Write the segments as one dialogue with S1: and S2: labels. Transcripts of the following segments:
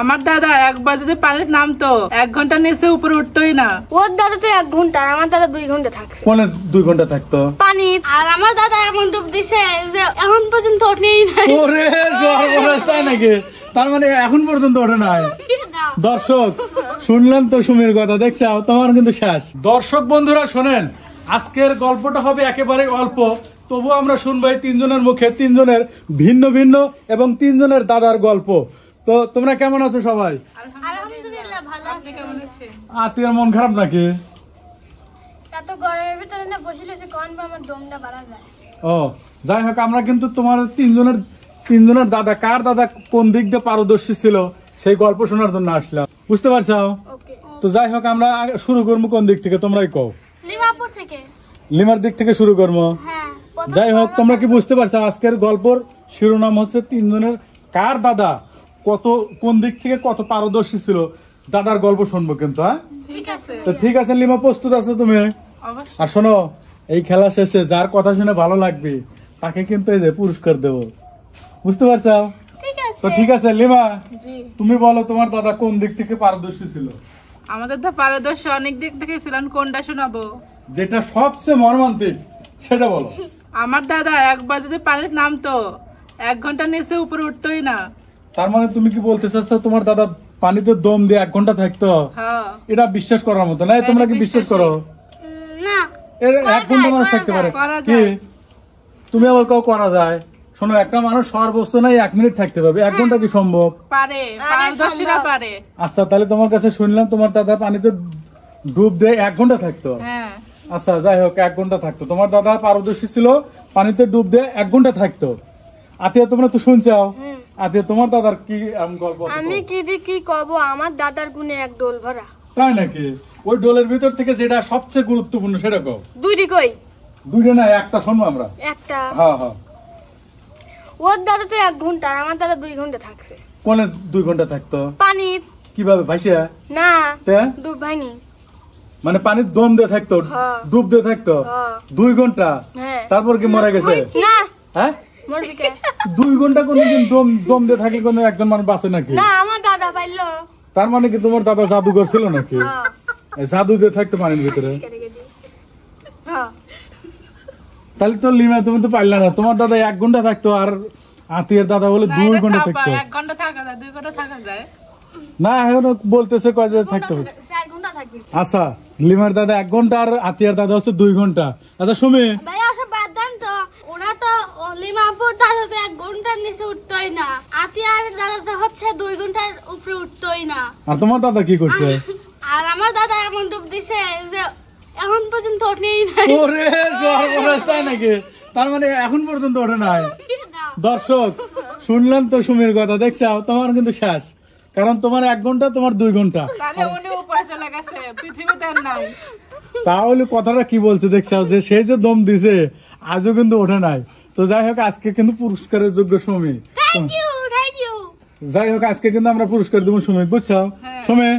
S1: আমার দাদা একবার যদি পানির নামতো এক ঘন্টা নিচে উপরে উঠতোই না ওর দাদা তো এক ঘন্টা আমার দাদা দুই ঘন্টা থাকতো মানে দুই ঘন্টা থাকতো পানি আর আমার দাদা এমন ডুব দিছে যে এখন পর্যন্ত ওঠেই নাই ওরে সর্বনাশ তাই নাকি তার মানে এখন পর্যন্ত ওঠে নাই দর্শক শুনলাম তো সুমির কথা দেখছে তোমার কিন্তু শেষ দর্শক বন্ধুরা শোনেন আজকের গল্পটা হবে একেবারে অল্প তবু আমরা শুনবো এই তিনজনের মুখে তিনজনের ভিন্ন ভিন্ন এবং তিনজনের দাদার গল্প তো তোমরা কেমন আছো সবাই আত্মীয় মন খারাপ নাকি ও যাই হোক আমরা কিন্তু তোমার তিনজনের তিনজনের দাদা কার দাদা কোন দিক দিয়ে পারদর্শী ছিল সেই গল্প শোনার জন্য আসলাম বুঝতে পারছো তো যাই হোক আমরা শুরু করবো কোন দিক থেকে তোমরাই কো লিমার দিক থেকে শুরু করবো হ্যাঁ, যাই হোক তোমরা কি বুঝতে পারছো আজকের গল্পর শিরোনাম হচ্ছে তিনজনের কার দাদা কত কোন দিক থেকে কত পারদর্শী ছিল দাদার গল্প শুনবো কিন্তু হ্যাঁ ঠিক আছে লিমা প্রস্তুত আছো তুমি আর শোনো এই খেলা শেষে যার কথা শুনে ভালো লাগবে তাকে কিন্তু এই যে পুরস্কার দেব বুঝতে পারছো তো ঠিক আছে লিমা তুমি বলো তোমার দাদা কোন দিক থেকে পারদর্শী ছিল আমাদের তো পারদর্শী অনেক দিক থেকে ছিলেন কোনটা শোনাবো যেটা সবচেয়ে মর্মান্তিক সেটা বলো আমার দাদা একবার যদি পানির নামতো এক ঘন্টা নিচে উপরে উঠতোই না তার মানে তুমি কি বলতে চাচ্ছ তোমার দাদা পানিতে দম দিয়ে এক ঘন্টা থাকতো হ্যাঁ। এটা বিশ্বাস করার মতো না তোমরা কি বিশ্বাস করো এক ঘন্টা মানুষ থাকতে পারে কি তুমি আবার কাউ করা যায় শোনো একটা মানুষ সর্বোচ্চ নাই এক মিনিট থাকতে পারবে এক ঘন্টা কি সম্ভব আচ্ছা তাহলে তোমার কাছে শুনলাম তোমার দাদা পানিতে ডুব দিয়ে এক ঘন্টা থাকতো হ্যাঁ। আচ্ছা যাই হোক এক ঘন্টা থাকতো তোমার দাদা পারদর্শী ছিল পানিতে ডুব দিয়ে এক ঘন্টা থাকতো আতিয়া তোমরা তো শুনছাও আচ্ছা তোমার দাদার কি গল্প আমি কি কি কব আমার দাদার গুণে এক ডোল ভরা তাই নাকি ওই ডোলের ভিতর থেকে যেটা সবচেয়ে গুরুত্বপূর্ণ সেটা কও দুইটি কই দুইটা না একটা শুনবো আমরা একটা হ্যাঁ হ্যাঁ ওর দাদা তো এক ঘন্টা আমার দাদা দুই ঘন্টা থাকছে কোনে দুই ঘন্টা থাকতো পানির কিভাবে ভাইসা না ডুব ভাইনি মানে পানির দম দিয়ে থাকতো হ্যাঁ। ডুব দিয়ে থাকতো হ্যাঁ। দুই ঘন্টা হ্যাঁ। তারপর কি মরে গেছে না হ্যাঁ মরবি কে দুই ঘন্টা কোনদিন দম দম দিয়ে থাকলে কোনো একজন মানুষ বাঁচে নাকি না আমার দাদা পাইলো তার মানে কি তোমার দাদা জাদুঘর ছিল নাকি জাদু দিয়ে থাকতে পারেন ভিতরে তাহলে তো লিমা তুমি তো পারলা না তোমার দাদা এক ঘন্টা থাকতো আর আতিয়ার দাদা বলে দুই ঘন্টা থাকতো এক ঘন্টা থাকা দুই ঘন্টা থাকা যায় না এখন বলতেছে কয় থাকতে হবে আচ্ছা লিমার দাদা এক ঘন্টা আর আতিয়ার দাদা হচ্ছে দুই ঘন্টা আচ্ছা সুমি ভাই বাদ দেন তো ওরা তো ঘন্টার নিচে না আতি আর দাদা তো হচ্ছে দুই ঘন্টার উপরে না আর তোমার দাদা কি করছে আর আমার দাদা এমন ডুব দিছে যে এখন পর্যন্ত ওঠেই নাই ওরে সর্বনাশ তাই নাকি তার মানে এখন পর্যন্ত ওঠে নাই দর্শক শুনলাম তো সুমির কথা দেখছো তোমার কিন্তু শেষ কারণ তোমার এক ঘন্টা তোমার দুই ঘন্টা তাহলে কথাটা কি বলছে দেখছো যে সে যে দম দিছে আজও কিন্তু ওঠে নাই তো যাই হোক আজকে কিন্তু পুরস্কারের যোগ্য সময় যাই হোক আজকে কিন্তু আমরা পুরস্কার দেবো সময় বুঝছো হ্যাঁ। সময়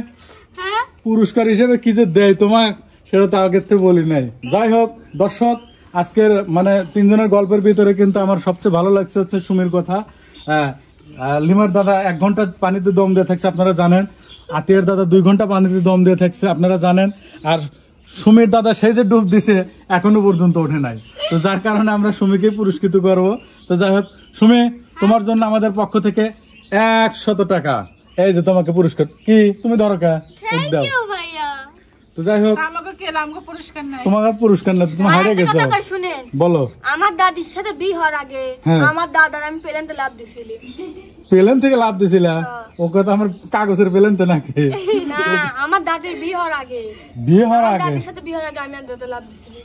S1: হ্যাঁ? পুরস্কার হিসেবে কি যে দেয় তোমার সেটা তো আগের থেকে বলি নাই যাই হোক দর্শক আজকের মানে তিনজনের গল্পের ভিতরে কিন্তু আমার সবচেয়ে ভালো লাগছে হচ্ছে সুমির কথা লিমার দাদা এক ঘন্টা পানিতে দম দিয়ে থাকছে আপনারা জানেন আতিয়ার দাদা দুই ঘন্টা পানিতে দম দিয়ে থাকছে আপনারা জানেন আর সুমির দাদা সেই যে ডুব দিছে এখনো পর্যন্ত ওঠে নাই তো যার কারণে আমরা সুমিকে পুরস্কৃত করব তো যাই হোক সুমি তোমার জন্য আমাদের পক্ষ থেকে একশত টাকা এই যে তোমাকে পুরস্কার কি তুমি দরকার দাও তো যাই হোক তোমাকে পুরস্কার না তুমি হারে গেছো বলো আমার দাদির সাথে বিয়ে হওয়ার আগে হ্যাঁ। আমার দাদার আমি লাভ দিছিলি পেলেন থেকে লাভ দিছিলা হ্যাঁ। ও কথা আমার কাগজের পেলেন তো নাকি আমার দাদির বিয়ে হওয়ার আগে বিয়ে হওয়ার আগে দাদির সাথে বিয়ে হওয়ার আগে আমি দাদা লাভ দিছিলি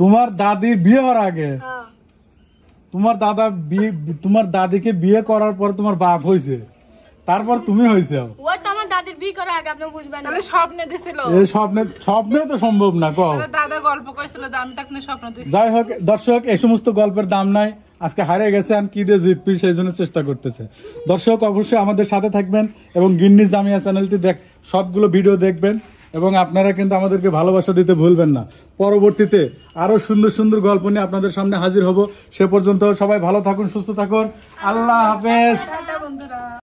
S1: তোমার দাদির বিয়ে হওয়ার আগে হ্যাঁ। তোমার দাদা বিয়ে তোমার দাদিকে বিয়ে করার পর তোমার বাপ হইছে তারপর তুমি হইছো আপনাদের বি করার আগে আপনি বুঝবেন না স্বপ্নে দিছিল এই স্বপ্নে স্বপ্নে তো সম্ভব না কও দাদা গল্প কইছিল যে আমি তাকে স্বপ্ন দিছি যাই হোক দর্শক এই সমস্ত গল্পের দাম নাই আজকে হারিয়ে গেছে আমি কি দিয়ে জিতবি সেই জন্য চেষ্টা করতেছে দর্শক অবশ্যই আমাদের সাথে থাকবেন এবং গিন্নি জামিয়া চ্যানেলটি দেখ সবগুলো ভিডিও দেখবেন এবং আপনারা কিন্তু আমাদেরকে ভালোবাসা দিতে ভুলবেন না পরবর্তীতে আরও সুন্দর সুন্দর গল্প নিয়ে আপনাদের সামনে হাজির হব সে পর্যন্ত সবাই ভালো থাকুন সুস্থ থাকুন আল্লাহ হাফেজ